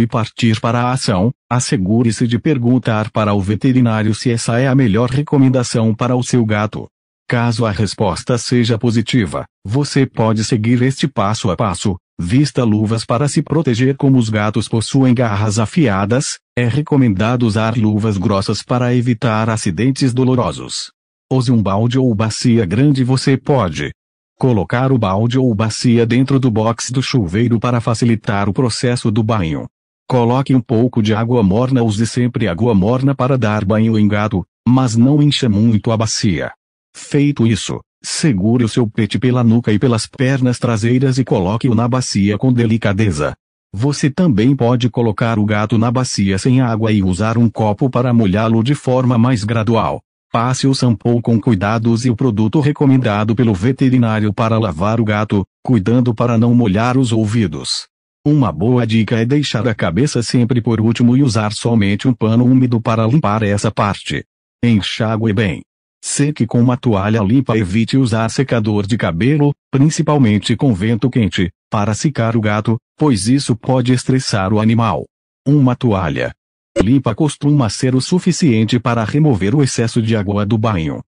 e partir para a ação, assegure-se de perguntar para o veterinário se essa é a melhor recomendação para o seu gato. Caso a resposta seja positiva, você pode seguir este passo a passo. Vista luvas para se proteger como os gatos possuem garras afiadas, é recomendado usar luvas grossas para evitar acidentes dolorosos. Use um balde ou bacia grande você pode, Colocar o balde ou bacia dentro do box do chuveiro para facilitar o processo do banho. Coloque um pouco de água morna, use sempre água morna para dar banho em gato, mas não encha muito a bacia. Feito isso, segure o seu pet pela nuca e pelas pernas traseiras e coloque-o na bacia com delicadeza. Você também pode colocar o gato na bacia sem água e usar um copo para molhá-lo de forma mais gradual. Passe o shampoo com cuidados e o produto recomendado pelo veterinário para lavar o gato, cuidando para não molhar os ouvidos. Uma boa dica é deixar a cabeça sempre por último e usar somente um pano úmido para limpar essa parte. Enxague bem. Seque com uma toalha limpa evite usar secador de cabelo, principalmente com vento quente, para secar o gato, pois isso pode estressar o animal. Uma toalha, limpa costuma ser o suficiente para remover o excesso de água do banho.